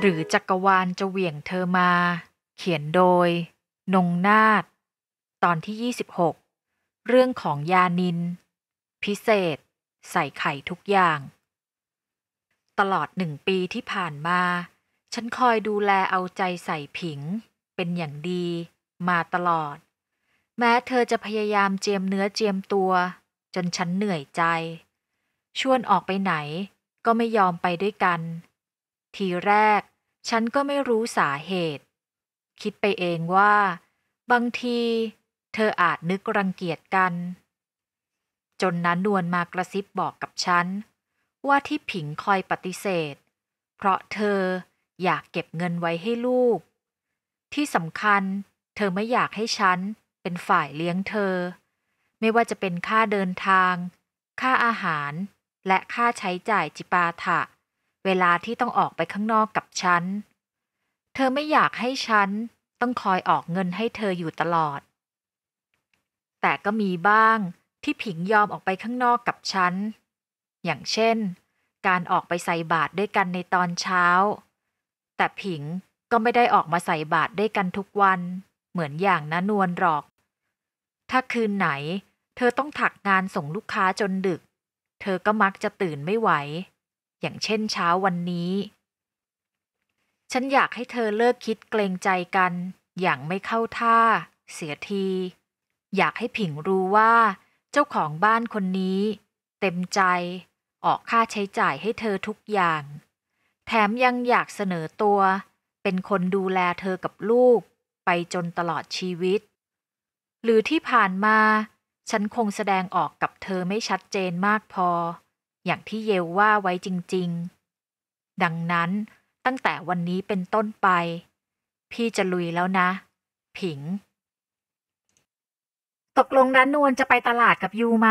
หรือจักรวาลจะเหวี่ยงเธอมา เขียนโดย นงนาฏตอนที่ 26 เรื่องของยานิน พิเศษ ใส่ไข่ทุกอย่าง ตลอดหนึ่งปีที่ผ่านมา ฉันคอยดูแลเอาใจใส่ผิง เป็นอย่างดี มาตลอด แม้เธอจะพยายามเจียมเนื้อเจียมตัว จนฉันเหนื่อยใจชวนออกไปไหนก็ไม่ยอมไปด้วยกันทีแรกฉันก็ไม่รู้สาเหตุ คิดไปเองว่า บางทีเธออาจนึกรังเกียจกัน จนนั้นนวลมากระซิบบอกกับฉัน ว่าที่ผิงคอยปฏิเสธ เพราะเธออยากเก็บเงินไว้ให้ลูก ที่สำคัญเธอไม่อยากให้ฉันเป็นฝ่ายเลี้ยงเธอ ไม่ว่าจะเป็นค่าเดินทาง ค่าอาหารและค่าใช้จ่ายจิปาถะเวลาที่ต้องออกไปข้างนอกกับฉัน เธอไม่อยากให้ฉัน ต้องคอยออกเงินให้เธออยู่ตลอด แต่ก็มีบ้างที่ผิงยอมออกไปข้างนอกกับฉัน อย่างเช่น การออกไปใส่บาตรด้วยกันในตอนเช้า แต่ผิงก็ไม่ได้ออกมาใส่บาตรด้วยกันทุกวัน เหมือนอย่างนะนวลหรอก ถ้าคืนไหน เธอต้องถักงานส่งลูกค้าจนดึก เธอก็มักจะตื่นไม่ไหวอย่างเช่นเช้าวันนี้ ฉันอยากให้เธอเลิกคิดเกรงใจกันอย่างไม่เข้าท่า เสียที อยากให้ผิงรู้ว่าเจ้าของบ้านคนนี้ เต็มใจ ออกค่าใช้จ่ายให้เธอทุกอย่าง แถมยังอยากเสนอตัว เป็นคนดูแลเธอกับลูกไปจนตลอดชีวิต หรือที่ผ่านมา ฉันคงแสดงออกกับเธอไม่ชัดเจนมากพออย่างที่เยลว่าไว้จริงๆ ดังนั้นตั้งแต่วันนี้เป็นต้นไป พี่จะลุยแล้วนะ ผิง ตกลงนันนวลจะไปตลาดกับยูไหม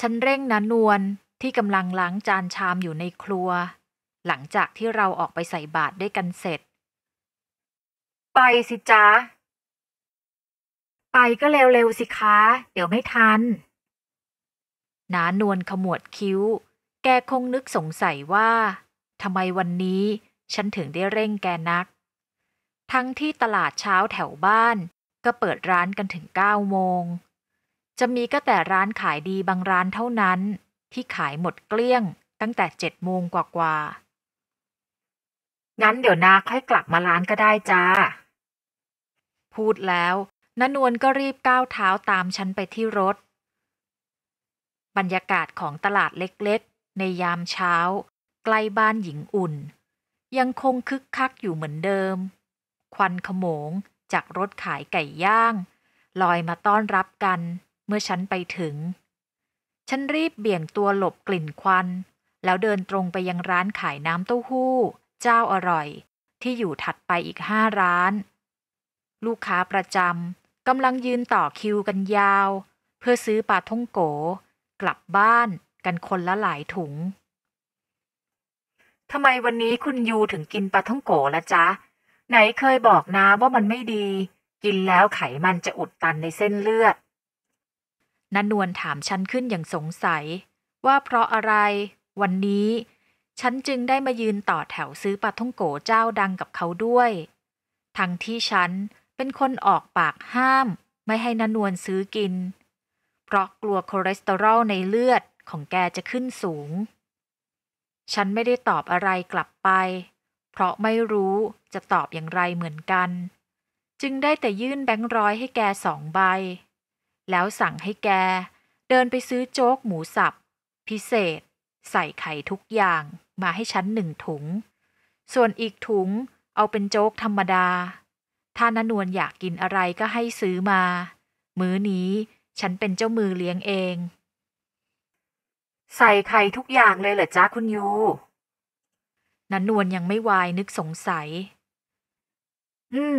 ฉันเร่งนันนวลที่กำลังล้างจานชามอยู่ในครัว หลังจากที่เราออกไปใส่บาตรด้วยกันเสร็จ ไปสิจ๊ะไปก็เร็วๆสิคะ เดี๋ยวไม่ทันหนานวลขมวดคิ้ว แกคงนึกสงสัยว่าทำไมวันนี้ฉันถึงได้เร่งแกนัก ทั้งที่ตลาดเช้าแถวบ้านก็เปิดร้านกันถึงเก้าโมง จะมีก็แต่ร้านขายดีบางร้านเท่านั้น ที่ขายหมดเกลี้ยงตั้งแต่เจ็ดโมงกว่าๆ งั้นเดี๋ยวนาค่อยกลับมาร้านก็ได้จ้า พูดแล้วนนวลก็รีบก้าวเท้าตามฉันไปที่รถบรรยากาศของตลาดเล็กๆ ในยามเช้าใกล้บ้านหญิงอุ่น ยังคงคึกคักอยู่เหมือนเดิม ควันขโมงจากรถขายไก่ย่าง ลอยมาต้อนรับกันเมื่อฉันไปถึง ฉันรีบเบี่ยงตัวหลบกลิ่นควัน แล้วเดินตรงไปยังร้านขายน้ำเต้าหู้เจ้าอร่อย ที่อยู่ถัดไปอีกห้าร้าน ลูกค้าประจำกำลังยืนต่อคิวกันยาวเพื่อซื้อปลาท่องโกกลับบ้านกันคนละหลายถุง ทำไมวันนี้คุณยูถึงกินปลาท่องโกละจ๊ะ ไหนเคยบอกนะว่ามันไม่ดี กินแล้วไขมันจะอุดตันในเส้นเลือดนันนวลถามฉันขึ้นอย่างสงสัย ว่าเพราะอะไรวันนี้ฉันจึงได้มายืนต่อแถวซื้อปลาท่องโก เจ้าดังกับเขาด้วย ทั้งที่ฉันเป็นคนออกปากห้าม ไม่ให้นันนวลซื้อกินเพราะกลัวคอเลสเตอรอลในเลือดของแกจะขึ้นสูง ฉันไม่ได้ตอบอะไรกลับไป เพราะไม่รู้จะตอบอย่างไรเหมือนกัน จึงได้แต่ยื่นแบงค์ร้อยให้แกสองใบ แล้วสั่งให้แกเดินไปซื้อโจ๊กหมูสับ พิเศษ ใส่ไข่ทุกอย่างมาให้ฉันหนึ่งถุง ส่วนอีกถุงเอาเป็นโจ๊กธรรมดา ถ้านนวลอยากกินอะไรก็ให้ซื้อมา มื้อนี้ฉันเป็นเจ้ามือเลี้ยงเอง ใส่ไข่ทุกอย่างเลยเหรอจ้าคุณยูนันนวลยังไม่วายนึกสงสัย อืม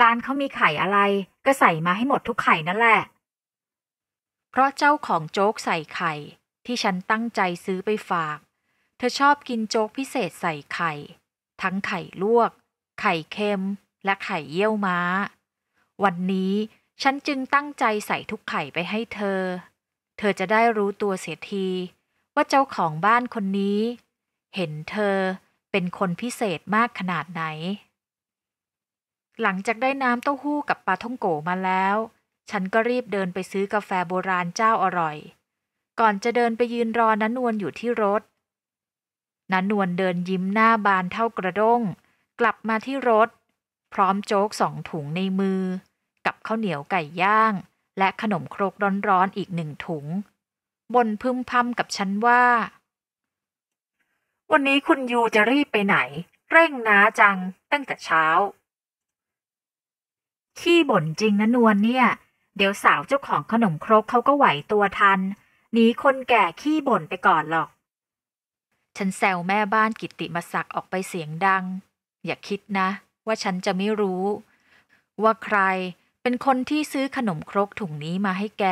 ร้านเขามีไข่อะไร ก็ใส่มาให้หมดทุกไข่นั่นแหละ เพราะเจ้าของโจ๊กใส่ไข่ ที่ฉันตั้งใจซื้อไปฝาก เธอชอบกินโจ๊กพิเศษใส่ไข่ ทั้งไข่ลวก ไข่เค็มและไข่เยี่ยวม้า วันนี้ฉันจึงตั้งใจใส่ทุกไข่ไปให้เธอ เธอจะได้รู้ตัวเสียทีว่าเจ้าของบ้านคนนี้ เห็นเธอเป็นคนพิเศษมากขนาดไหน หลังจากได้น้ำเต้าหู้กับปลาท่องโกมาแล้ว ฉันก็รีบเดินไปซื้อกาแฟโบราณเจ้าอร่อย ก่อนจะเดินไปยืนรอนันนวลอยู่ที่รถนันนวลเดินยิ้มหน้าบานเท่ากระด้งกลับมาที่รถ พร้อมโจ๊กสองถุงในมือกับข้าวเหนียวไก่ย่าง และขนมครกร้อนๆอีกหนึ่งถุง บนพึมพำกับฉันว่า วันนี้คุณยูจะรีบไปไหน เร่งน้าจังตั้งแต่เช้าขี้บ่นจริงนะนวลเนี่ย เดี๋ยวสาวเจ้าของขนมครกเขาก็ไหวตัวทันหนีคนแก่ขี้บ่นไปก่อนหรอก ฉันแซวแม่บ้านกิติมาสักออกไปเสียงดัง อย่าคิดนะว่าฉันจะไม่รู้ ว่าใครเป็นคนที่ซื้อขนมครกถุงนี้มาให้แก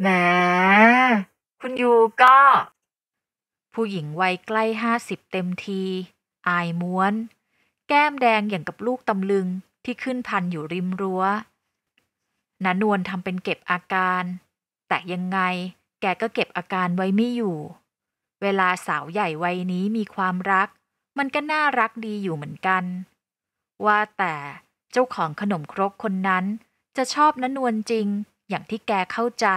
แหมคุณยูก็ ผู้หญิงวัยใกล้ห้าสิบเต็มที อายม้วน แก้มแดงอย่างกับลูกตำลึงที่ขึ้นพันอยู่ริมรัว้วนานวลทำเป็นเก็บอาการ แต่ยังไงแกก็เก็บอาการไว้ไม่อยู่ เวลาสาวใหญ่วัยนี้มีความรัก มันก็น่ารักดีอยู่เหมือนกัน ว่าแต่จ้าของขนมครกคนนั้นจะชอบนนวลจริงอย่างที่แกเข้าใจ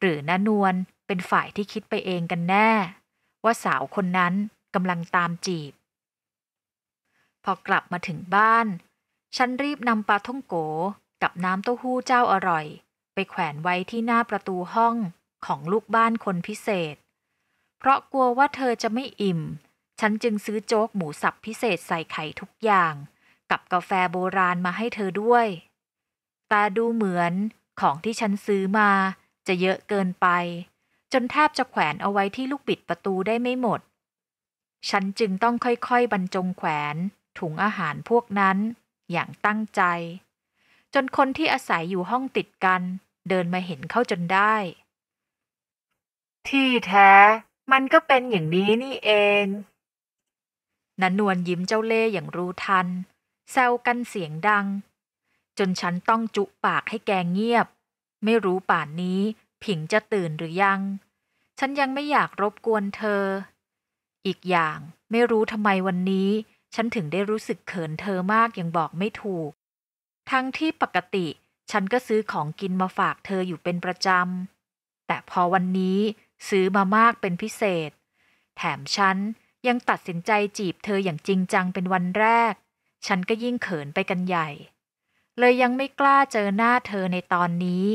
หรือนนวลเป็นฝ่ายที่คิดไปเองกันแน่ ว่าสาวคนนั้นกำลังตามจีบ พอกลับมาถึงบ้าน ฉันรีบนำปลาท่องโกกับน้ำเต้าหู้เจ้าอร่อย ไปแขวนไว้ที่หน้าประตูห้องของลูกบ้านคนพิเศษ เพราะกลัวว่าเธอจะไม่อิ่ม ฉันจึงซื้อโจ๊กหมูสับพิเศษใส่ไข่ทุกอย่างกับกาแฟโบราณมาให้เธอด้วย แต่ดูเหมือนของที่ฉันซื้อมา จะเยอะเกินไป จนแทบจะแขวนเอาไว้ที่ลูกบิดประตูได้ไม่หมด ฉันจึงต้องค่อยๆบรรจงแขวนถุงอาหารพวกนั้นอย่างตั้งใจ จนคนที่อาศัยอยู่ห้องติดกัน เดินมาเห็นเข้าจนได้ ที่แท้มันก็เป็นอย่างนี้นี่เองนันนวลยิ้มเจ้าเล่ย์อย่างรู้ทันแซวกันเสียงดัง จนฉันต้องจุปากให้แกงเงียบ ไม่รู้ป่านนี้ผิงจะตื่นหรือยัง ฉันยังไม่อยากรบกวนเธอ อีกอย่างไม่รู้ทำไมวันนี้ฉันถึงได้รู้สึกเขินเธอมากอย่างบอกไม่ถูก ทั้งที่ปกติฉันก็ซื้อของกินมาฝากเธออยู่เป็นประจำแต่พอวันนี้ซื้อมามากเป็นพิเศษ แถมฉันยังตัดสินใจจีบเธออย่างจริงจังเป็นวันแรกฉันก็ยิ่งเขินไปกันใหญ่ เลยยังไม่กล้าเจอหน้าเธอในตอนนี้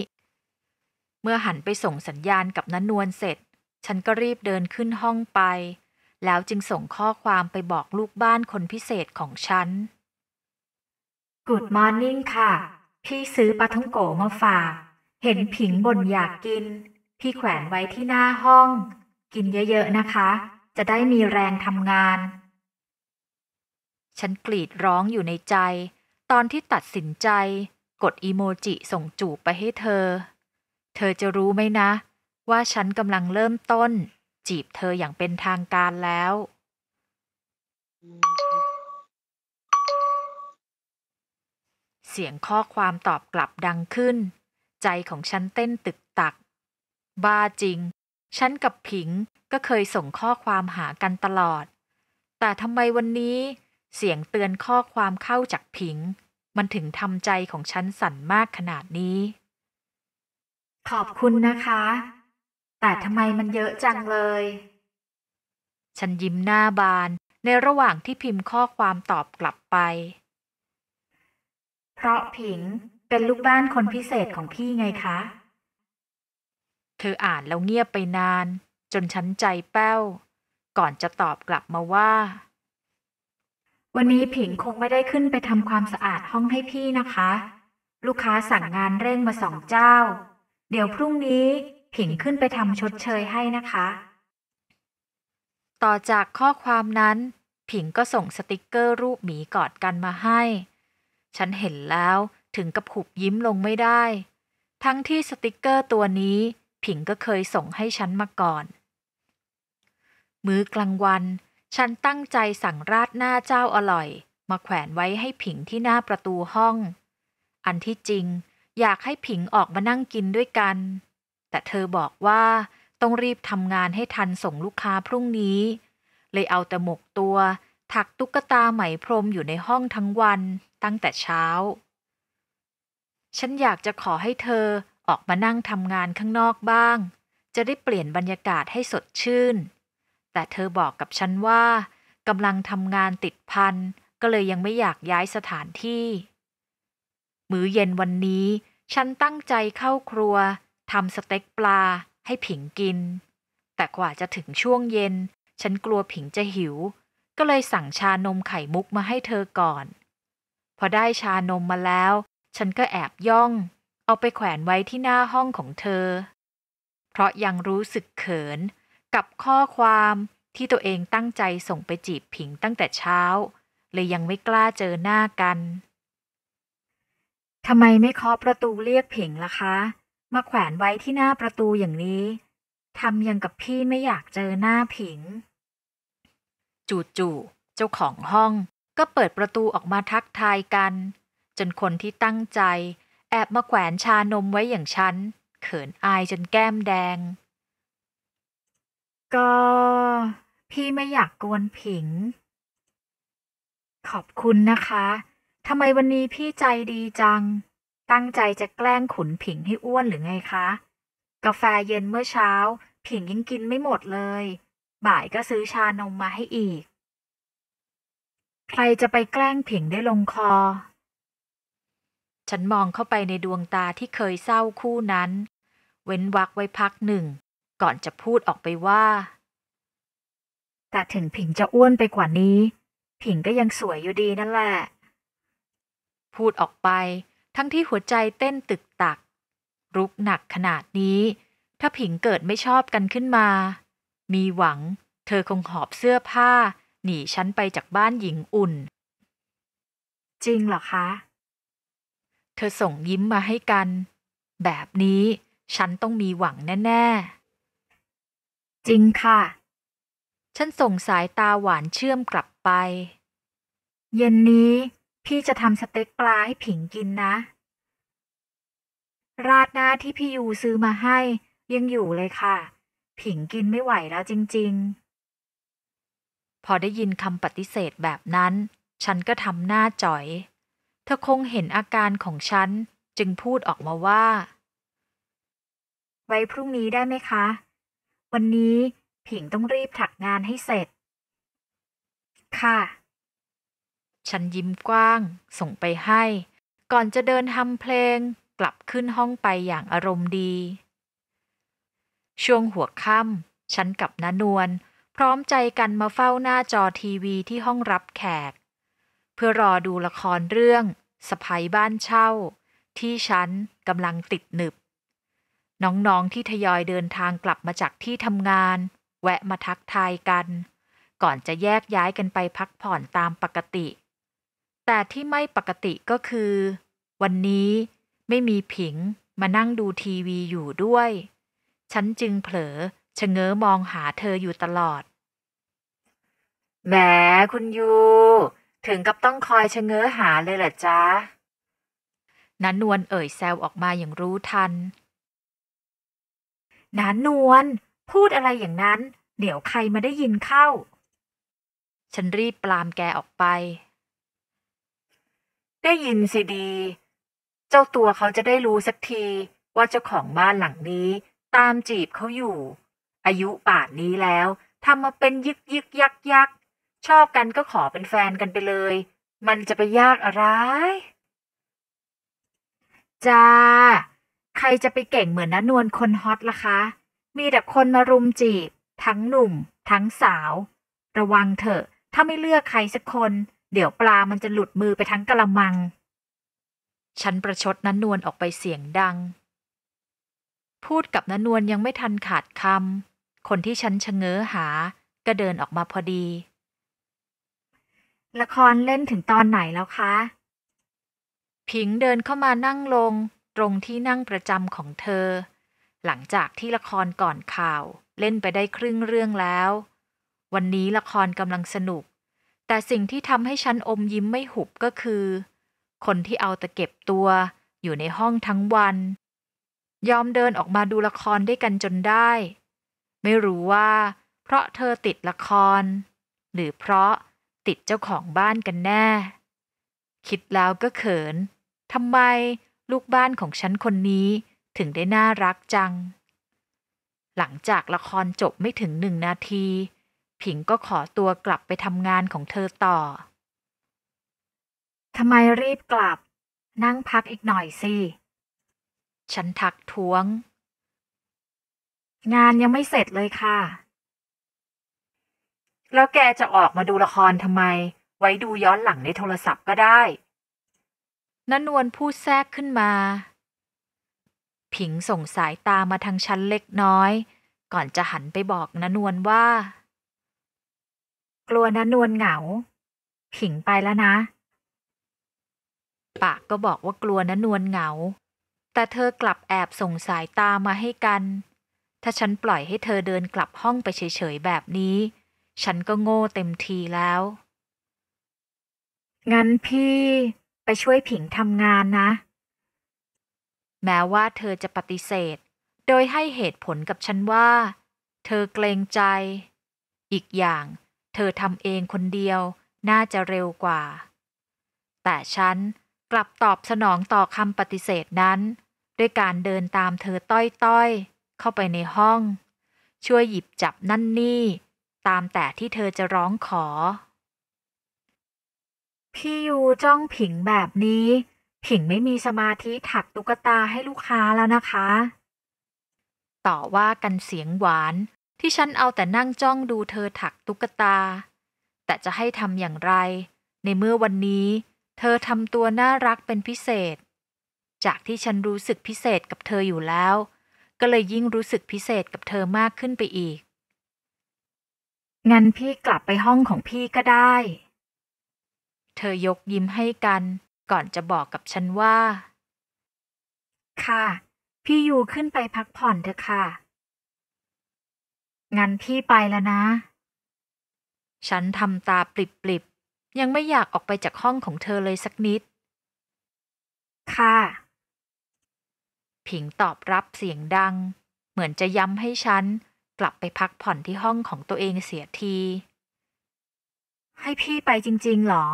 เมื่อหันไปส่งสัญญาณกับนันนวลเสร็จ ฉันก็รีบเดินขึ้นห้องไป แล้วจึงส่งข้อความไปบอกลูกบ้านคนพิเศษของฉัน Good morning ค่ะ พี่ซื้อปลาท้องโกมาฝาก เห็นผิงบ่นอยากกิน พี่แขวนไว้ที่หน้าห้อง กินเยอะๆนะคะ จะได้มีแรงทำงานฉันกรีดร้องอยู่ในใจ ตอนที่ตัดสินใจ กดอีโมจิส่งจูบไปให้เธอ เธอจะรู้ไหมนะ ว่าฉันกำลังเริ่มต้น จีบเธออย่างเป็นทางการแล้ว เสียงข้อความตอบกลับดังขึ้น ใจของฉันเต้นตึกตัก บ้าจริง ฉันกับผิงก็เคยส่งข้อความหากันตลอด แต่ทำไมวันนี้เสียงเตือนข้อความเข้าจากพิง มันถึงทำใจของฉันสั่นมากขนาดนี้ ขอบคุณนะคะ แต่ทำไมมันเยอะจังเลย ฉันยิ้มหน้าบานในระหว่างที่พิมพ์ข้อความตอบกลับไป เพราะผิงเป็นลูกบ้านคนพิเศษของพี่ไงคะ เธออ่านแล้วเงียบไปนาน จนฉันใจแป้วก่อนจะตอบกลับมาว่าวันนี้ผิงคงไม่ได้ขึ้นไปทำความสะอาดห้องให้พี่นะคะ ลูกค้าสั่งงานเร่งมาสองเจ้า เดี๋ยวพรุ่งนี้ผิงขึ้นไปทำชดเชยให้นะคะ ต่อจากข้อความนั้น ผิงก็ส่งสติกเกอร์รูปหมีกอดกันมาให้ ฉันเห็นแล้วถึงกับหุบยิ้มลงไม่ได้ ทั้งที่สติกเกอร์ตัวนี้ ผิงก็เคยส่งให้ฉันมาก่อน มื้อกลางวันฉันตั้งใจสั่งราดหน้าเจ้าอร่อย มาแขวนไว้ให้ผิงที่หน้าประตูห้อง อันที่จริงอยากให้ผิงออกมานั่งกินด้วยกัน แต่เธอบอกว่าต้องรีบทำงานให้ทันส่งลูกค้าพรุ่งนี้ เลยเอาแต่หมกตัวถักตุ๊กตาไหมพรมอยู่ในห้องทั้งวันตั้งแต่เช้า ฉันอยากจะขอให้เธอออกมานั่งทำงานข้างนอกบ้าง จะได้เปลี่ยนบรรยากาศให้สดชื่นแต่เธอบอกกับฉันว่ากำลังทำงานติดพันก็เลยยังไม่อยากย้ายสถานที่ มื้อเย็นวันนี้ ฉันตั้งใจเข้าครัวทำสเต็กปลาให้ผิงกิน แต่กว่าจะถึงช่วงเย็นฉันกลัวผิงจะหิว ก็เลยสั่งชานมไข่มุกมาให้เธอก่อน พอได้ชานมมาแล้ว ฉันก็แอบย่อง เอาไปแขวนไว้ที่หน้าห้องของเธอ เพราะยังรู้สึกเขินกับข้อความที่ตัวเองตั้งใจส่งไปจีบผิงตั้งแต่เช้าเลยยังไม่กล้าเจอหน้ากันทำไมไม่เคาะประตูเรียกผิง ล่ะคะ มาแขวนไว้ที่หน้าประตูอย่างนี้ทำยังกับพี่ไม่อยากเจอหน้าผิงจูจ่ๆเจ้าของห้องก็เปิดประตูออกมาทักทายกัน จนคนที่ตั้งใจ แอบมาแขวนชานมไว้อย่างฉันเขินอายจนแก้มแดงก็ พี่ไม่อยากกวนผิง ขอบคุณนะคะทำไมวันนี้พี่ใจดีจัง ตั้งใจจะแกล้งขุนผิงให้อ้วนหรือไงคะ กาแฟเย็นเมื่อเช้า ผิงยังกินไม่หมดเลย บ่ายก็ซื้อชานมมาให้อีก ใครจะไปแกล้งผิงได้ลงคอ ฉันมองเข้าไปในดวงตาที่เคยเศร้าคู่นั้น เว้นวักไว้พักหนึ่งก่อนจะพูดออกไปว่า แต่ถึงผิงจะอ้วนไปกว่านี้ ผิงก็ยังสวยอยู่ดีนั่นแหละ พูดออกไปทั้งที่หัวใจเต้นตึกตักรุกหนักขนาดนี้ ถ้าผิงเกิดไม่ชอบกันขึ้นมา มีหวัง เธอคงหอบเสื้อผ้า หนีฉันไปจากบ้านหญิงอุ่น จริงเหรอคะ เธอส่งยิ้มมาให้กัน แบบนี้ฉันต้องมีหวังแน่ ๆจริงค่ะ ฉันส่งสายตาหวานเชื่อมกลับไป เย็นนี้พี่จะทำสเต็กปลาให้ผิงกินนะ ราดหน้าที่พี่ยูซื้อมาให้ ยังอยู่เลยค่ะ ผิงกินไม่ไหวแล้วจริงๆ พอได้ยินคำปฏิเสธแบบนั้น ฉันก็ทำหน้าจ๋อย เธอคงเห็นอาการของฉัน จึงพูดออกมาว่า ไว้พรุ่งนี้ได้ไหมคะวันนี้ผิงต้องรีบถักงานให้เสร็จ ค่ะ ฉันยิ้มกว้างส่งไปให้ ก่อนจะเดินทำเพลงกลับขึ้นห้องไปอย่างอารมณ์ดี ช่วงหัวค่ำฉันกับนานวลพร้อมใจกันมาเฝ้าหน้าจอทีวีที่ห้องรับแขก เพื่อรอดูละครเรื่องสะพายบ้านเช่าที่ฉันกำลังติดหนึบน้องๆที่ทยอยเดินทางกลับมาจากที่ทำงาน แวะ มาทักทายกัน ก่อนจะแยกย้ายกันไปพักผ่อนตามปกติ แต่ที่ไม่ปกติก็คือ วันนี้ไม่มี ผิงมานั่งดูทีวีอยู่ด้วย ฉัน จึงเผลอชะเง้อมองหาเธออยู่ตลอดแหมคุณยูถึง กับ ต้องคอยชะเง้อหาเลยเหรอจ๊ะนันนวลเอ่ยแซวออกมาอย่างรู้ทันนานนวลพูดอะไรอย่างนั้น เดี๋ยวใครมาได้ยินเข้า ฉันรีบปลามแกออกไป ได้ยินสิดี เจ้าตัวเขาจะได้รู้สักทีว่าเจ้าของบ้านหลังนี้ ตามจีบเขาอยู่ อายุป่านนี้แล้วทำมาเป็นยึกยึกยักยัก ชอบกันก็ขอเป็นแฟนกันไปเลย มันจะไปยากอะไรจ้าใครจะไปเก่งเหมือนน้านวลคนฮอตล่ะคะ มีแต่คนมารุมจีบ ทั้งหนุ่ม ทั้งสาว ระวังเถอะ ถ้าไม่เลือกใครสักคน เดี๋ยวปลามันจะหลุดมือไปทั้งกระมัง ฉันประชดน้านวลออกไปเสียงดัง พูดกับน้านวลยังไม่ทันขาดคำ คนที่ฉันชะเง้อหา ก็เดินออกมาพอดี ละครเล่นถึงตอนไหนแล้วคะผิงเดินเข้ามานั่งลงตรงที่นั่งประจำของเธอ หลังจากที่ละครก่อนข่าวเล่นไปได้ครึ่งเรื่องแล้ว วันนี้ละครกำลังสนุก แต่สิ่งที่ทำให้ฉันอมยิ้มไม่หุบก็คือ คนที่เอาตะเก็บตัวอยู่ในห้องทั้งวัน ยอมเดินออกมาดูละครด้วยกันจนได้ ไม่รู้ว่า เพราะเธอติดละคร หรือเพราะติดเจ้าของบ้านกันแน่ คิดแล้วก็เขินทำไมลูกบ้านของฉันคนนี้ถึงได้น่ารักจัง หลังจากละครจบไม่ถึงหนึ่งนาที ผิงก็ขอตัวกลับไปทำงานของเธอต่อ ทำไมรีบกลับ นั่งพักอีกหน่อยสิ ฉันทักท้วง งานยังไม่เสร็จเลยค่ะ แล้วแกจะออกมาดูละครทำไม ไว้ดูย้อนหลังในโทรศัพท์ก็ได้นนวลพูดแทรกขึ้นมา ผิงส่งสายตามาทางชั้นเล็กน้อย ก่อนจะหันไปบอกนนวลว่า กลัวนนวลเหงาผิงไปแล้วนะปากก็บอกว่ากลัวนนวลเหงา แต่เธอกลับแอบส่งสายตามาให้กัน ถ้าฉันปล่อยให้เธอเดินกลับห้องไปเฉย ๆ แบบนี้ ฉันก็โง่เต็มทีแล้ว งั้นพี่ไปช่วยผิงทำงานนะ แม้ว่าเธอจะปฏิเสธ โดยให้เหตุผลกับฉันว่า เธอเกรงใจ อีกอย่าง เธอทำเองคนเดียวน่าจะเร็วกว่า แต่ฉันกลับตอบสนองต่อคำปฏิเสธนั้น ด้วยการเดินตามเธอต้อยๆ เข้าไปในห้อง ช่วยหยิบจับนั่นนี่ ตามแต่ที่เธอจะร้องขอพี่ยูจ้องผิงแบบนี้ ผิงไม่มีสมาธิถักตุ๊กตาให้ลูกค้าแล้วนะคะ ต่อว่ากันเสียงหวานที่ฉันเอาแต่นั่งจ้องดูเธอถักตุ๊กตา แต่จะให้ทำอย่างไร ในเมื่อวันนี้เธอทำตัวน่ารักเป็นพิเศษ จากที่ฉันรู้สึกพิเศษกับเธออยู่แล้ว ก็เลยยิ่งรู้สึกพิเศษกับเธอมากขึ้นไปอีก งั้นพี่กลับไปห้องของพี่ก็ได้เธอยกยิ้มให้กัน ก่อนจะบอกกับฉันว่า ค่ะ พี่ยูขึ้นไปพักผ่อนเถอะค่ะ งั้นพี่ไปแล้วนะ ฉันทำตาปลิบๆ ยังไม่อยากออกไปจากห้องของเธอเลยสักนิด ค่ะ ผิงตอบรับเสียงดัง เหมือนจะย้ำให้ฉันกลับไปพักผ่อนที่ห้องของตัวเองเสียที ให้พี่ไปจริงๆหรอ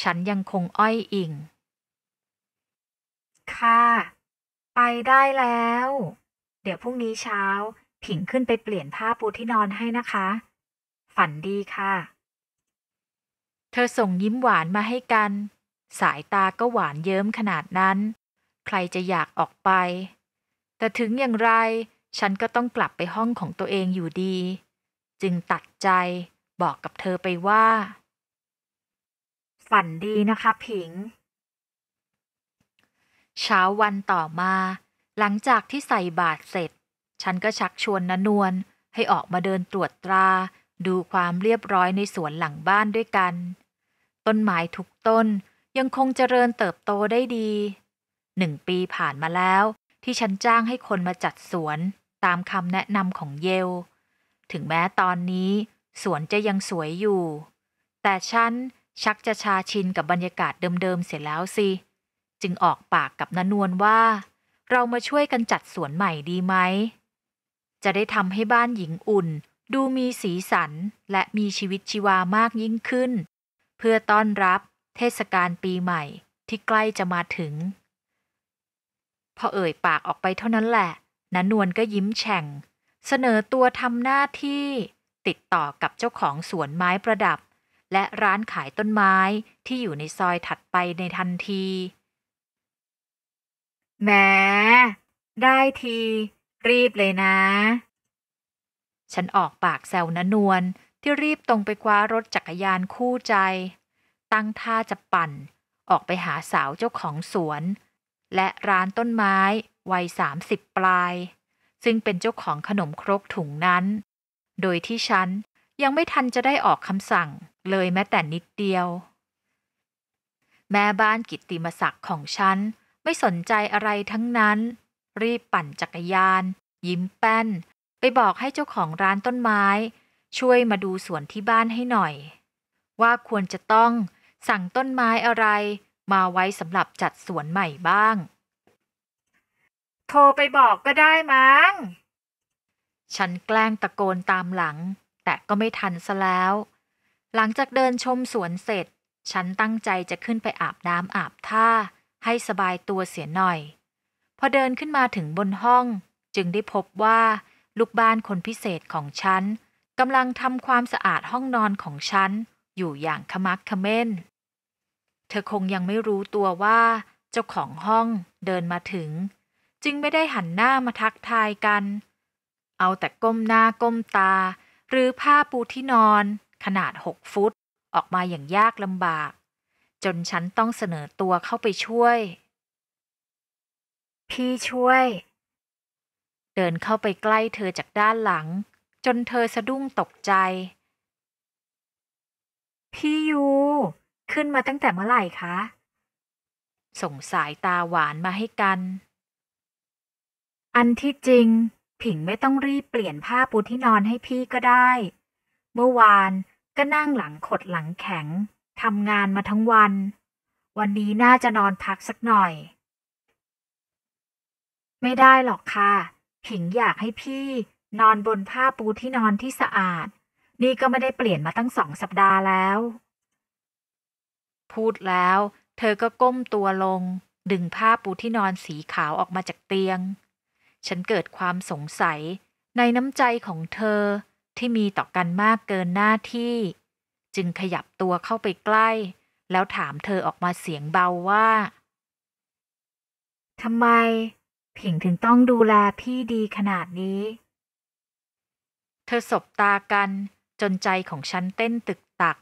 ฉันยังคงอ้อยอิง ค่ะ ไปได้แล้ว เดี๋ยวพรุ่งนี้เช้าผิงขึ้นไปเปลี่ยนผ้าปูที่นอนให้นะคะ ฝันดีค่ะ เธอส่งยิ้มหวานมาให้กัน สายตาก็หวานเยิ้มขนาดนั้น ใครจะอยากออกไป แต่ถึงอย่างไรฉันก็ต้องกลับไปห้องของตัวเองอยู่ดี จึงตัดใจบอกกับเธอไปว่าฝันดีนะคะผิง เช้าวันต่อมา หลังจากที่ใส่บาตรเสร็จ ฉันก็ชักชวนนนวลให้ออกมาเดินตรวจตรา ดูความเรียบร้อยในสวนหลังบ้านด้วยกัน ต้นไม้ทุกต้นยังคงเจริญเติบโตได้ดี หนึ่งปีผ่านมาแล้วที่ฉันจ้างให้คนมาจัดสวน ตามคำแนะนำของเยลถึงแม้ตอนนี้ สวนจะยังสวยอยู่ แต่ฉันชักจะชาชินกับบรรยากาศเดิม ๆ เสร็จแล้วสิ จึงออกปากกับนนวลว่า เรามาช่วยกันจัดสวนใหม่ดีไหม จะได้ทำให้บ้านหญิงอุ่น ดูมีสีสันและมีชีวิตชีวามากยิ่งขึ้น เพื่อต้อนรับเทศกาลปีใหม่ที่ใกล้จะมาถึง พอเอ่ยปากออกไปเท่านั้นแหละ นนวลก็ยิ้มแฉ่ง เสนอตัวทำหน้าที่ติดต่อกับเจ้าของสวนไม้ประดับและร้านขายต้นไม้ที่อยู่ในซอยถัดไปในทันทีแหมได้ที รีบเลยนะ ฉันออกปากแซวนะนวลที่รีบตรงไปคว้ารถจักรยานคู่ใจ ตั้งท่าจะปั่นออกไปหาสาวเจ้าของสวน และร้านต้นไม้วัยสามสิบปลาย ซึ่งเป็นเจ้าของขนมครกถุงนั้น โดยที่ฉันยังไม่ทันจะได้ออกคำสั่งเลยแม้แต่นิดเดียว แม่บ้านกิตติมศักดิ์ของฉันไม่สนใจอะไรทั้งนั้น รีบปั่นจักรยาน ยิ้มแป้น ไปบอกให้เจ้าของร้านต้นไม้ ช่วยมาดูสวนที่บ้านให้หน่อย ว่าควรจะต้องสั่งต้นไม้อะไร มาไว้สำหรับจัดสวนใหม่บ้าง โทรไปบอกก็ได้มั้งฉันแกล้งตะโกนตามหลัง แต่ก็ไม่ทันซะแล้วหลังจากเดินชมสวนเสร็จ ฉันตั้งใจจะขึ้นไปอาบน้ำอาบท่าให้สบายตัวเสียหน่อย พอเดินขึ้นมาถึงบนห้องจึงได้พบว่าลูกบ้านคนพิเศษของฉัน กำลังทำความสะอาดห้องนอนของฉันอยู่อย่างขมักขม้นเธอคงยังไม่รู้ตัวว่าเจ้าของห้องเดินมาถึง จึงไม่ได้หันหน้ามาทักทายกัน เอาแต่ก้มหน้าก้มตาหรือผ้าปูที่นอนขนาด6ฟุตออกมาอย่างยากลำบาก จนฉันต้องเสนอตัวเข้าไปช่วย พี่ช่วย เดินเข้าไปใกล้เธอจากด้านหลัง จนเธอสะดุ้งตกใจ พี่ยูขึ้นมาตั้งแต่เมื่อไหร่คะส่งสายตาหวานมาให้กัน อันที่จริง ผิงไม่ต้องรีบ เปลี่ยนผ้าปูที่นอนให้พี่ก็ได้ เมื่อวานก็นั่งหลังขดหลังแข็งทำงานมาทั้งวัน วันนี้น่าจะนอนพักสักหน่อย ไม่ได้หรอกค่ะผิงอยากให้พี่นอนบนผ้าปูที่นอนที่สะอาด นี่ก็ไม่ได้เปลี่ยนมาตั้งสองสัปดาห์แล้ว พูดแล้ว เธอก็ก้มตัวลง ดึงผ้าปูที่นอนสีขาวออกมาจากเตียง ฉันเกิดความสงสัยในน้ำใจของเธอที่มีต่อกันมากเกินหน้าที่ จึงขยับตัวเข้าไปใกล้ แล้วถามเธอออกมาเสียงเบาว่าทำไมผิงถึงต้องดูแลพี่ดีขนาดนี้ เธอสบตากันจนใจของฉันเต้นตึกตัก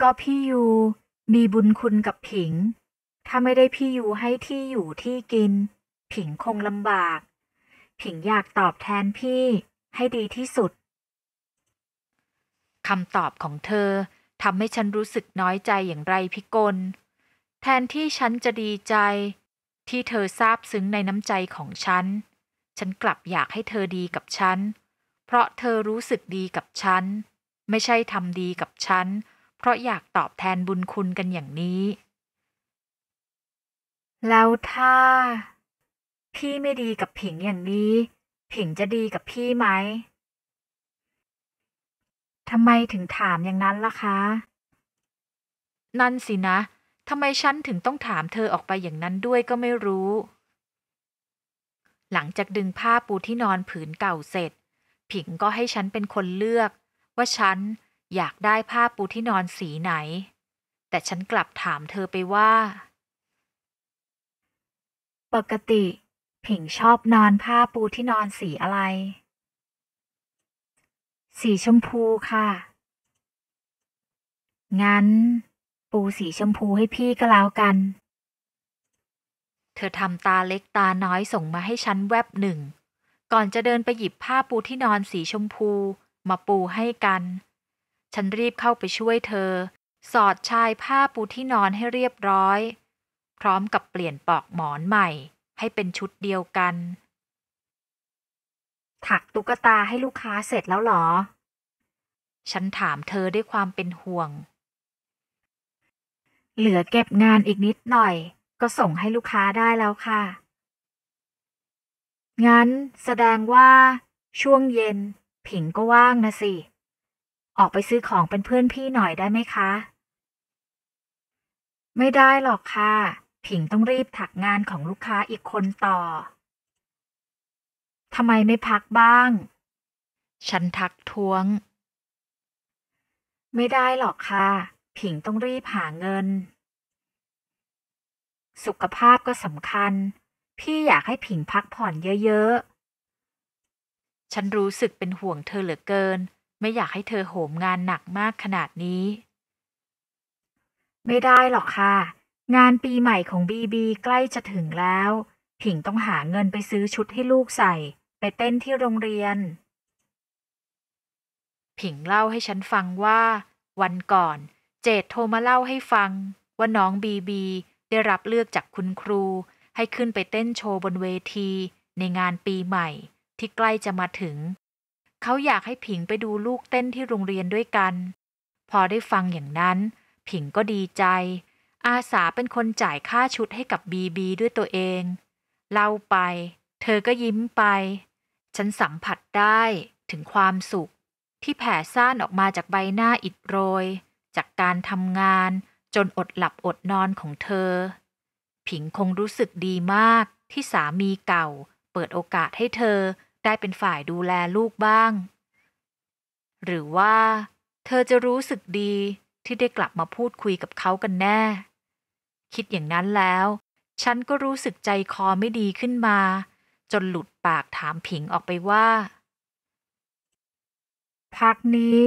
ก็พี่ยูมีบุญคุณกับผิง ถ้าไม่ได้พี่ยูให้ที่อยู่ที่กิน ผิงคงลำบาก ผิงอยากตอบแทนพี่ให้ดีที่สุด คำตอบของเธอทำให้ฉันรู้สึกน้อยใจอย่างไรพิกล แทนที่ฉันจะดีใจ ที่เธอซาบซึ้งในน้ำใจของฉัน ฉันกลับอยากให้เธอดีกับฉัน เพราะเธอรู้สึกดีกับฉัน ไม่ใช่ทำดีกับฉัน เพราะอยากตอบแทนบุญคุณกันอย่างนี้ แล้วถ้าพี่ไม่ดีกับผิงอย่างนี้ผิงจะดีกับพี่ไหม ทำไมถึงถามอย่างนั้นล่ะคะ นั่นสินะ ทำไมฉันถึงต้องถามเธอออกไปอย่างนั้นด้วยก็ไม่รู้ หลังจากดึงผ้าปูที่นอนผืนเก่าเสร็จ ผิงก็ให้ฉันเป็นคนเลือก ว่าฉันอยากได้ผ้าปูที่นอนสีไหน แต่ฉันกลับถามเธอไปว่า ปกติผิงชอบนอนผ้าปูที่นอนสีอะไร สีชมพูค่ะ งั้น ปูสีชมพูให้พี่ก็แล้วกัน เธอทำตาเล็กตาน้อยส่งมาให้ฉันแวบหนึ่ง ก่อนจะเดินไปหยิบผ้าปูที่นอนสีชมพู มาปูให้กัน ฉันรีบเข้าไปช่วยเธอ สอดชายผ้าปูที่นอนให้เรียบร้อย พร้อมกับเปลี่ยนปลอกหมอนใหม่ให้เป็นชุดเดียวกัน ถักตุ๊กตาให้ลูกค้าเสร็จแล้วหรอ ฉันถามเธอด้วยความเป็นห่วง เหลือเก็บงานอีกนิดหน่อย ก็ส่งให้ลูกค้าได้แล้วค่ะ งั้นแสดงว่าช่วงเย็นผิงก็ว่างนะสิ ออกไปซื้อของเป็นเพื่อนพี่หน่อยได้ไหมคะ ไม่ได้หรอกค่ะผิงต้องรีบถักงานของลูกค้าอีกคนต่อ ทำไมไม่พักบ้าง ฉันทักท้วง ไม่ได้หรอกค่ะ ผิงต้องรีบหาเงิน สุขภาพก็สำคัญ พี่อยากให้ผิงพักผ่อนเยอะ ๆ ฉันรู้สึกเป็นห่วงเธอเหลือเกิน ไม่อยากให้เธอโหมงานหนักมากขนาดนี้ ไม่ได้หรอกค่ะงานปีใหม่ของบีบีใกล้จะถึงแล้ว ผิงต้องหาเงินไปซื้อชุดให้ลูกใส่ ไปเต้นที่โรงเรียน ผิงเล่าให้ฉันฟังว่า วันก่อนเจดโทรมาเล่าให้ฟังว่าน้องบีบีได้รับเลือกจากคุณครู ให้ขึ้นไปเต้นโชว์บนเวที ในงานปีใหม่ที่ใกล้จะมาถึง เขาอยากให้ผิงไปดูลูกเต้นที่โรงเรียนด้วยกัน พอได้ฟังอย่างนั้น ผิงก็ดีใจอาสาเป็นคนจ่ายค่าชุดให้กับบีบีด้วยตัวเอง เล่าไป เธอก็ยิ้มไป ฉันสัมผัสได้ถึงความสุข ที่แผ่ซ่านออกมาจากใบหน้าอิดโรยจากการทำงานจนอดหลับอดนอนของเธอ ผิงคงรู้สึกดีมากที่สามีเก่า เปิดโอกาสให้เธอได้เป็นฝ่ายดูแลลูกบ้าง หรือว่า เธอจะรู้สึกดีที่ได้กลับมาพูดคุยกับเขากันแน่คิดอย่างนั้นแล้ว ฉันก็รู้สึกใจคอไม่ดีขึ้นมา จนหลุดปากถามผิงออกไปว่า พักนี้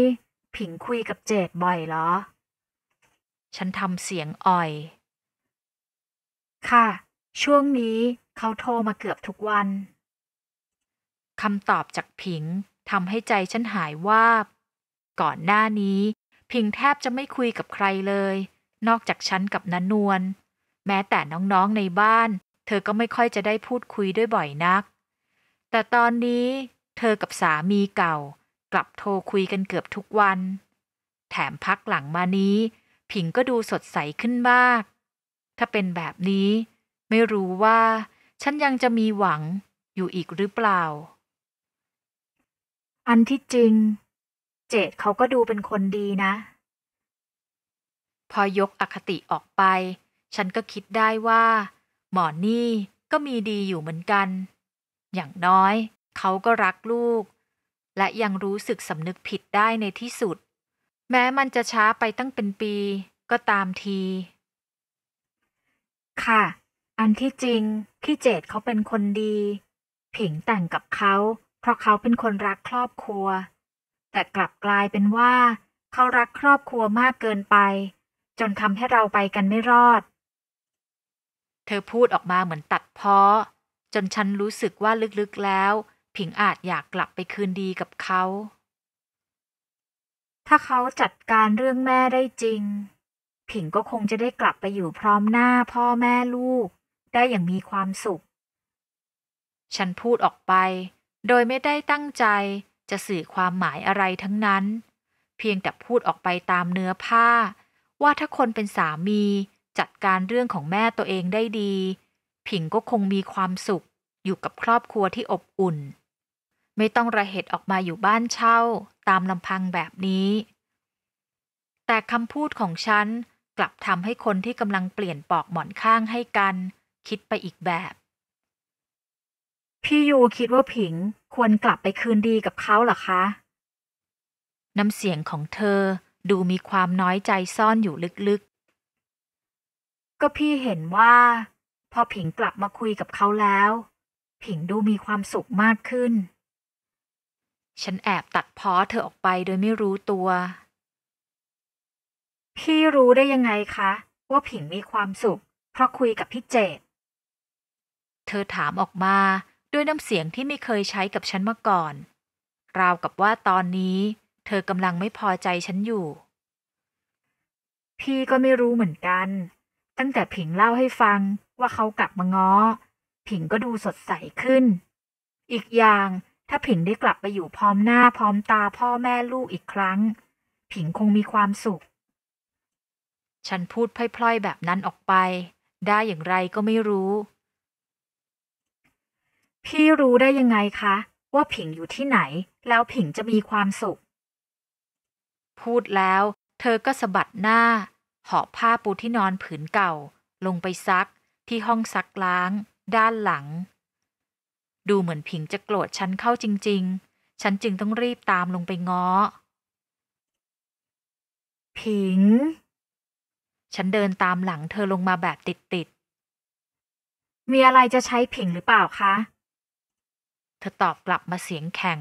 ผิงคุยกับเจดบ่อยเหรอ ฉันทำเสียงอ่อย ค่ะ ช่วงนี้เขาโทรมาเกือบทุกวัน คำตอบจากผิงทำให้ใจฉันหายวาก่อนหน้านี้ผิงแทบจะไม่คุยกับใครเลยนอกจากฉันกับนันนวลแม้แต่น้องๆในบ้านเธอก็ไม่ค่อยจะได้พูดคุยด้วยบ่อยนัก แต่ตอนนี้เธอกับสามีเก่า กลับโทรคุยกันเกือบทุกวัน แถมพักหลังมานี้ ผิงก็ดูสดใสขึ้นมาก ถ้าเป็นแบบนี้ไม่รู้ว่า ฉันยังจะมีหวังอยู่อีกหรือเปล่า อันที่จริงเจดเขาก็ดูเป็นคนดีนะพอยกอคติออกไป ฉันก็คิดได้ว่า หมอนี่ก็มีดีอยู่เหมือนกัน อย่างน้อยเขาก็รักลูก และยังรู้สึกสำนึกผิดได้ในที่สุด แม้มันจะช้าไปตั้งเป็นปี ก็ตามที ค่ะ อันที่จริงพี่เจดเขาเป็นคนดี ผิงแต่งกับเขาเพราะเขาเป็นคนรักครอบครัว แต่กลับกลายเป็นว่า เขารักครอบครัวมากเกินไปจนทำให้เราไปกันไม่รอด เธอพูดออกมาเหมือนตัดพ้อจนฉันรู้สึกว่าลึกๆแล้ว ผิงอาจอยากกลับไปคืนดีกับเขา ถ้าเขาจัดการเรื่องแม่ได้จริง ผิงก็คงจะได้กลับไปอยู่พร้อมหน้าพ่อแม่ลูก ได้อย่างมีความสุข ฉันพูดออกไป โดยไม่ได้ตั้งใจจะสื่อความหมายอะไรทั้งนั้น เพียงแต่พูดออกไปตามเนื้อผ้าว่าถ้าคนเป็นสามี จัดการเรื่องของแม่ตัวเองได้ดี ผิงก็คงมีความสุข อยู่กับครอบครัวที่อบอุ่น ไม่ต้องระเหตุออกมาอยู่บ้านเช่า ตามลำพังแบบนี้ แต่คำพูดของฉัน กลับทำให้คนที่กำลังเปลี่ยนปอกหมอนข้างให้กัน คิดไปอีกแบบ พี่ยูคิดว่าผิงควรกลับไปคืนดีกับเขาหรอคะ น้ำเสียงของเธอดูมีความน้อยใจซ่อนอยู่ลึก ๆ ก็พี่เห็นว่า พอผิงกลับมาคุยกับเขาแล้ว ผิงดูมีความสุขมากขึ้น ฉันแอบตัดพ้อเธอออกไปโดยไม่รู้ตัว พี่รู้ได้ยังไงคะว่าผิงมีความสุข เพราะคุยกับพี่เจดเธอถามออกมาด้วยน้ำเสียงที่ไม่เคยใช้กับฉันมาก่อนราวกับว่าตอนนี้เธอกำลังไม่พอใจฉันอยู่ พี่ก็ไม่รู้เหมือนกัน ตั้งแต่ผิงเล่าให้ฟังว่าเขากลับมาง้อ ผิงก็ดูสดใสขึ้น อีกอย่างถ้าผิงได้กลับไปอยู่พร้อมหน้าพร้อมตาพ่อแม่ลูกอีกครั้ง ผิงคงมีความสุข ฉันพูดพล่อย ๆ แบบนั้นออกไป ได้อย่างไรก็ไม่รู้ พี่รู้ได้ยังไงคะ ว่าผิงอยู่ที่ไหน แล้วผิงจะมีความสุขพูดแล้ว เธอก็สะบัดหน้า หอบผ้าปูที่นอนผืนเก่า ลงไปซักที่ห้องซักล้าง ด้านหลัง ดูเหมือนผิงจะโกรธฉันเข้าจริง ๆ ฉันจึงต้องรีบตามลงไปง้อผิง ฉันเดินตามหลังเธอลงมาแบบติด ๆ มีอะไรจะใช้ผิงหรือเปล่าคะ เธอตอบกลับมาเสียงแข็ง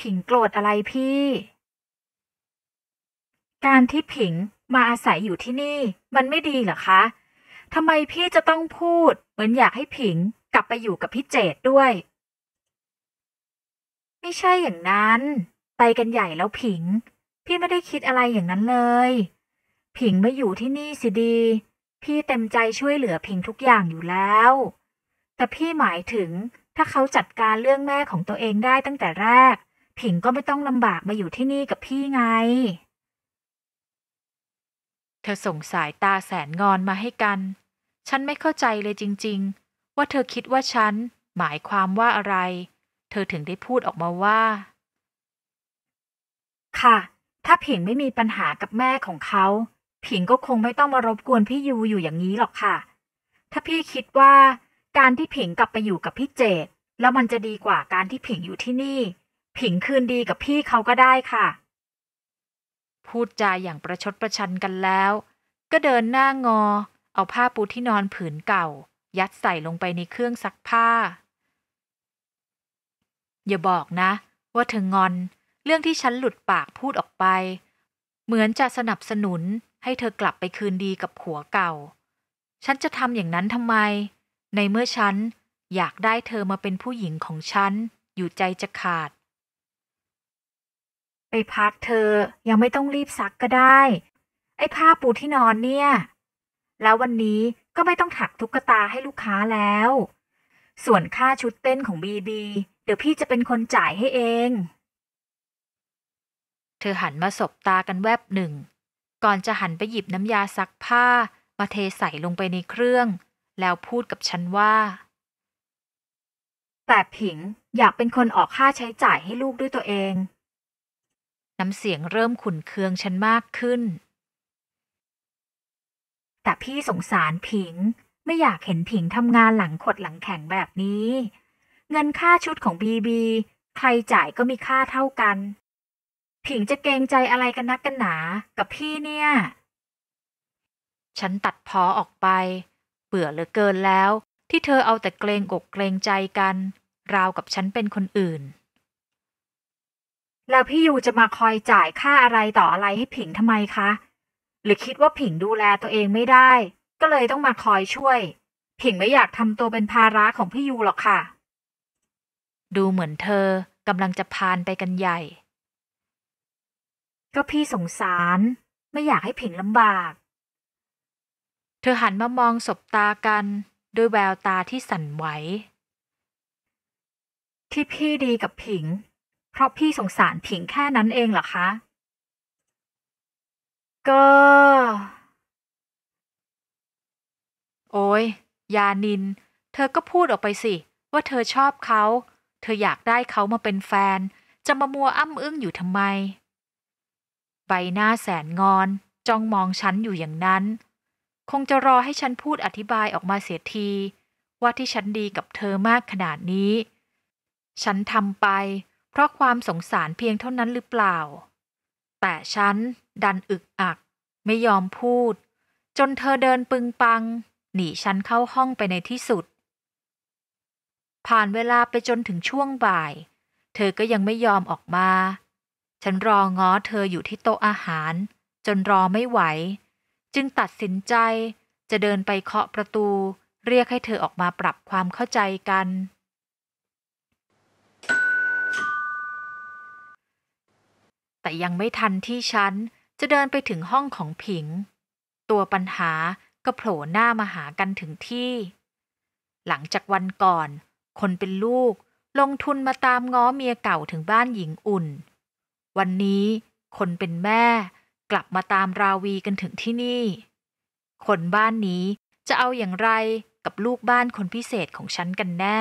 ผิงโกรธอะไรพี่การที่ผิงมาอาศัยอยู่ที่นี่ มันไม่ดีเหรอคะทำไมพี่จะต้องพูดเหมือนอยากให้ผิงกลับไปอยู่กับพี่เจดด้วย ไม่ใช่อย่างนั้น ไปกันใหญ่แล้วผิง พี่ไม่ได้คิดอะไรอย่างนั้นเลย ผิงมาอยู่ที่นี่สิดี พี่เต็มใจช่วยเหลือผิงทุกอย่างอยู่แล้ว แต่พี่หมายถึงถ้าเขาจัดการเรื่องแม่ของตัวเองได้ตั้งแต่แรก ผิงก็ไม่ต้องลำบากมาอยู่ที่นี่กับพี่ไงเธอส่งสายตาแสนงอนมาให้กัน ฉันไม่เข้าใจเลยจริงๆ ว่าเธอคิดว่าฉันหมายความว่าอะไร เธอถึงได้พูดออกมาว่า ค่ะ ถ้าผิงไม่มีปัญหากับแม่ของเขา ผิงก็คงไม่ต้องมารบกวนพี่ยูอยู่อย่างนี้หรอกค่ะ ถ้าพี่คิดว่าการที่ผิงกลับไปอยู่กับพี่เจดแล้วมันจะดีกว่าการที่ผิงอยู่ที่นี่ ผิงคืนดีกับพี่เขาก็ได้ค่ะพูดจาอย่างประชดประชันกันแล้ว ก็เดินหน้างอเอาผ้าปูที่นอนผืนเก่า ยัดใส่ลงไปในเครื่องซักผ้า อย่าบอกนะว่าเธองอนเรื่องที่ฉันหลุดปากพูดออกไป เหมือนจะสนับสนุนให้เธอกลับไปคืนดีกับผัวเก่า ฉันจะทำอย่างนั้นทำไม ในเมื่อฉันอยากได้เธอมาเป็นผู้หญิงของฉัน อยู่ใจจะขาดไปพักเธอ ยังไม่ต้องรีบซักก็ได้ ไอ้ผ้าปูที่นอนเนี่ย แล้ววันนี้ก็ไม่ต้องถักทุกตาให้ลูกค้าแล้ว ส่วนค่าชุดเต้นของบีบี เดี๋ยวพี่จะเป็นคนจ่ายให้เอง เธอหันมาสบตากันแวบหนึ่ง ก่อนจะหันไปหยิบน้ำยาซักผ้า มาเทใส่ลงไปในเครื่อง แล้วพูดกับฉันว่า แต่ผิงอยากเป็นคนออกค่าใช้จ่ายให้ลูกด้วยตัวเองน้ำเสียงเริ่มขุนเคืองฉันมากขึ้น แต่พี่สงสารผิง ไม่อยากเห็นผิงทำงานหลังขดหลังแข็งแบบนี้ เงินค่าชุดของบีบีใครจ่ายก็มีค่าเท่ากัน ผิงจะเกรงใจอะไรกันนักกันหนา กับพี่เนี่ย ฉันตัดพอออกไป เบื่อเหลือเกินแล้วที่เธอเอาแต่เกรงอกเกรงใจกัน ราวกับฉันเป็นคนอื่นแล้วพี่ยูจะมาคอยจ่ายค่าอะไรต่ออะไรให้ผิงทำไมคะหรือคิดว่าผิงดูแลตัวเองไม่ได้ ก็เลยต้องมาคอยช่วย ผิงไม่อยากทำตัวเป็นภาระของพี่ยูหรอกค่ะ ดูเหมือนเธอกำลังจะพานไปกันใหญ่ ก็พี่สงสารไม่อยากให้ผิงลำบาก เธอหันมามองศบตากัน ด้วยแววตาที่สั่นไหว ที่พี่ดีกับผิงเพราะพี่สงสารผิงแค่นั้นเองเหรอคะก็โอ้ยยานิน เธอก็พูดออกไปสิ ว่าเธอชอบเขา เธออยากได้เขามาเป็นแฟน จะมามัวอ้ำอึ้งอยู่ทำไม ใบหน้าแสนงอนจ้องมองฉันอยู่อย่างนั้น คงจะรอให้ฉันพูดอธิบายออกมาเสียทีว่าที่ฉันดีกับเธอมากขนาดนี้ ฉันทำไปเพราะความสงสารเพียงเท่านั้นหรือเปล่า แต่ฉันดันอึกอักไม่ยอมพูด จนเธอเดินปึงปังหนีฉันเข้าห้องไปในที่สุด ผ่านเวลาไปจนถึงช่วงบ่าย เธอก็ยังไม่ยอมออกมา ฉันรอง้อเธออยู่ที่โต๊ะอาหาร จนรอไม่ไหว จึงตัดสินใจจะเดินไปเคาะประตู เรียกให้เธอออกมาปรับความเข้าใจกันแต่ยังไม่ทันที่ฉัน จะเดินไปถึงห้องของผิง ตัวปัญหาก็โผล่หน้ามาหากันถึงที่ หลังจากวันก่อน คนเป็นลูกลงทุนมาตามง้อเมียเก่าถึงบ้านหญิงอุ่น วันนี้คนเป็นแม่กลับมาตามราวีกันถึงที่นี่ คนบ้านนี้จะเอาอย่างไรกับลูกบ้านคนพิเศษของฉันกันแน่